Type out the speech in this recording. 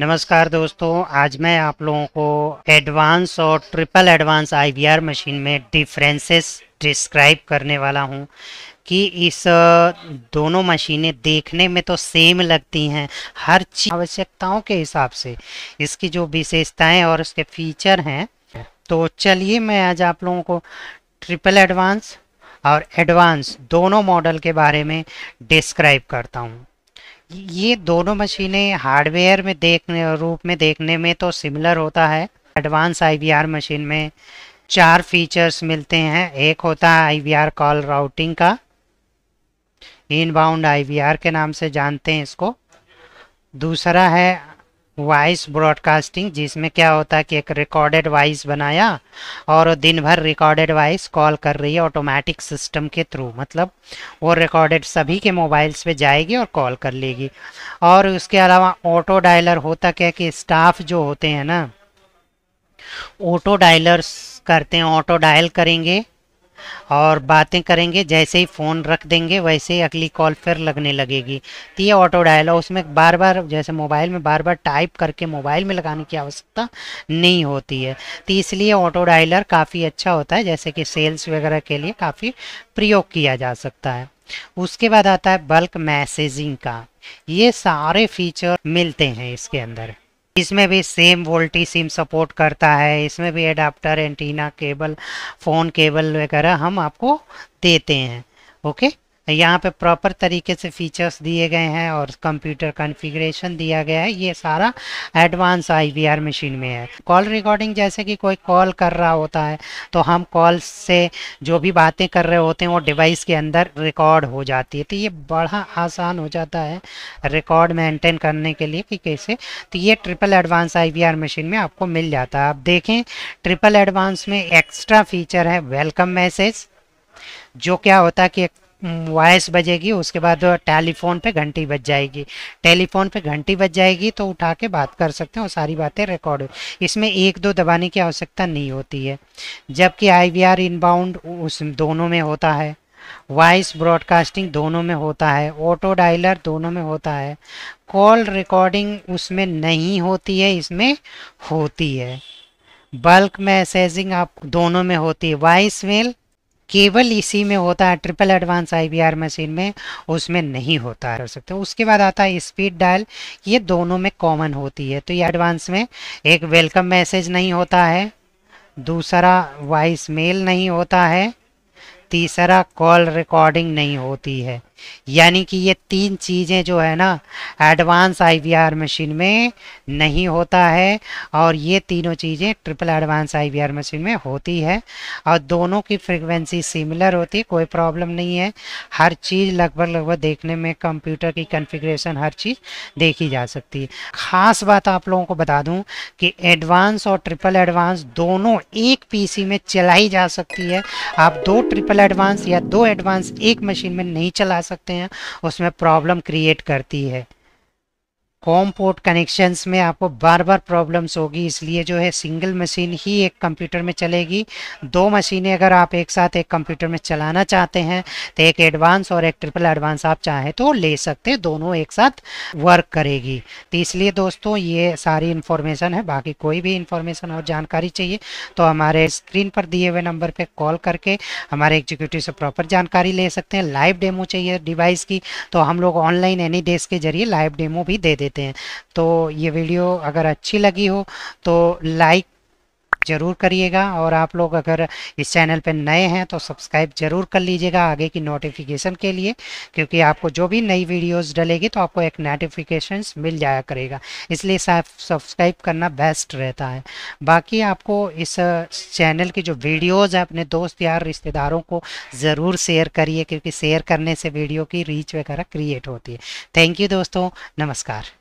नमस्कार दोस्तों आज मैं आप लोगों को एडवांस और ट्रिपल एडवांस आईवीआर मशीन में डिफरेंसेस डिस्क्राइब करने वाला हूं कि इस दोनों मशीनें देखने में तो सेम लगती हैं हर चीज आवश्यकताओं के हिसाब से इसकी जो विशेषताएं और इसके फीचर हैं तो चलिए मैं आज आप लोगों को ट्रिपल एडवांस और एडवांस दोनों मॉडल के बारे में डिस्क्राइब करता हूँ ये दोनों मशीनें हार्डवेयर में देखने रूप में देखने में तो सिमिलर होता है एडवांस आईवीआर मशीन में चार फीचर्स मिलते हैं एक होता है आईवीआर कॉल राउटिंग का इनबाउंड आईवीआर के नाम से जानते हैं इसको दूसरा है वॉइस ब्रॉडकास्टिंग जिसमें क्या होता है कि एक रिकॉर्डेड वॉइस बनाया और दिन भर रिकॉर्डेड वॉइस कॉल कर रही है ऑटोमेटिक सिस्टम के थ्रू मतलब वो रिकॉर्डेड सभी के मोबाइल्स पे जाएगी और कॉल कर लेगी और उसके अलावा ऑटो डायलर होता क्या कि स्टाफ जो होते हैं ना ऑटो डायलर्स करते हैं ऑटो डायल करेंगे और बातें करेंगे जैसे ही फ़ोन रख देंगे वैसे ही अगली कॉल फिर लगने लगेगी तो ये ऑटो डायल और उसमें बार बार जैसे मोबाइल में बार बार टाइप करके मोबाइल में लगाने की आवश्यकता नहीं होती है तो इसलिए ऑटो डायलर काफ़ी अच्छा होता है जैसे कि सेल्स वगैरह के लिए काफ़ी प्रयोग किया जा सकता है उसके बाद आता है बल्क मैसेजिंग का ये सारे फीचर मिलते हैं इसके अंदर इसमें भी सेम वोल्टी सिम सपोर्ट करता है इसमें भी adapter antenna cable phone cable वगैरह हम आपको देते हैं ओके यहाँ पे प्रॉपर तरीके से फीचर्स दिए गए हैं और कंप्यूटर कॉन्फ़िगरेशन दिया गया है ये सारा एडवांस आईवीआर मशीन में है कॉल रिकॉर्डिंग जैसे कि कोई कॉल कर रहा होता है तो हम कॉल से जो भी बातें कर रहे होते हैं वो डिवाइस के अंदर रिकॉर्ड हो जाती है तो ये बड़ा आसान हो जाता है रिकॉर्ड मेंटेन करने के लिए कि कैसे तो ये ट्रिपल एडवांस आई मशीन में आपको मिल जाता है आप देखें ट्रिपल एडवांस में एक्स्ट्रा फीचर है वेलकम मैसेज जो क्या होता है कि वॉइस हम्म, बजेगी उसके बाद टेलीफोन पे घंटी बज जाएगी टेलीफोन पे घंटी बज जाएगी तो उठा के बात कर सकते हैं और सारी बातें रिकॉर्ड इसमें एक दो दबाने की आवश्यकता नहीं होती है जबकि आई वी आर इनबाउंड उस दोनों में होता है वॉइस ब्रॉडकास्टिंग दोनों में होता है ऑटो डायलर दोनों में होता है कॉल रिकॉर्डिंग उसमें नहीं होती है इसमें होती है बल्क मैसेजिंग आप दोनों में होती है वॉइस मेल केवल इसी में होता है ट्रिपल एडवांस आईबीआर मशीन में उसमें नहीं होता है कर सकते हैं उसके बाद आता है स्पीड डायल ये दोनों में कॉमन होती है तो ये एडवांस में एक वेलकम मैसेज नहीं होता है दूसरा वॉइस मेल नहीं होता है तीसरा कॉल रिकॉर्डिंग नहीं होती है यानी कि ये तीन चीज़ें जो है ना एडवांस आईवीआर मशीन में नहीं होता है और ये तीनों चीज़ें ट्रिपल एडवांस आईवीआर मशीन में होती है और दोनों की फ्रिक्वेंसी सिमिलर होती है कोई प्रॉब्लम नहीं है हर चीज़ लगभग लगभग देखने में कंप्यूटर की कन्फिग्रेशन हर चीज़ देखी जा सकती है ख़ास बात आप लोगों को बता दूँ कि एडवांस और ट्रिपल एडवांस दोनों एक पी में चलाई जा सकती है आप दो ट्रिपल एडवांस या दो एडवांस एक मशीन में नहीं चला सकते हैं उसमें प्रॉब्लम क्रिएट करती है होम पोर्ट कनेक्शंस में आपको बार बार प्रॉब्लम्स होगी इसलिए जो है सिंगल मशीन ही एक कंप्यूटर में चलेगी दो मशीनें अगर आप एक साथ एक कंप्यूटर में चलाना चाहते हैं तो एक एडवांस और एक ट्रिपल एडवांस आप चाहें तो ले सकते दोनों एक साथ वर्क करेगी तो इसलिए दोस्तों ये सारी इन्फॉर्मेशन है बाकी कोई भी इन्फॉर्मेशन और जानकारी चाहिए तो हमारे स्क्रीन पर दिए हुए नंबर पर कॉल करके हमारे एग्जीक्यूटिव से प्रॉपर जानकारी ले सकते हैं लाइव डेमो चाहिए डिवाइस की तो हम लोग ऑनलाइन एनी डेस्क के जरिए लाइव डेमो भी दे देते देते हैं तो ये वीडियो अगर अच्छी लगी हो तो लाइक ज़रूर करिएगा और आप लोग अगर इस चैनल पर नए हैं तो सब्सक्राइब ज़रूर कर लीजिएगा आगे की नोटिफिकेशन के लिए क्योंकि आपको जो भी नई वीडियोस डलेगी तो आपको एक नोटिफिकेशन मिल जाया करेगा इसलिए सब्सक्राइब करना बेस्ट रहता है बाकी आपको इस चैनल की जो वीडियोज़ है अपने दोस्त यार रिश्तेदारों को ज़रूर शेयर करिए क्योंकि शेयर करने से वीडियो की रीच वगैरह क्रिएट होती है थैंक यू दोस्तों नमस्कार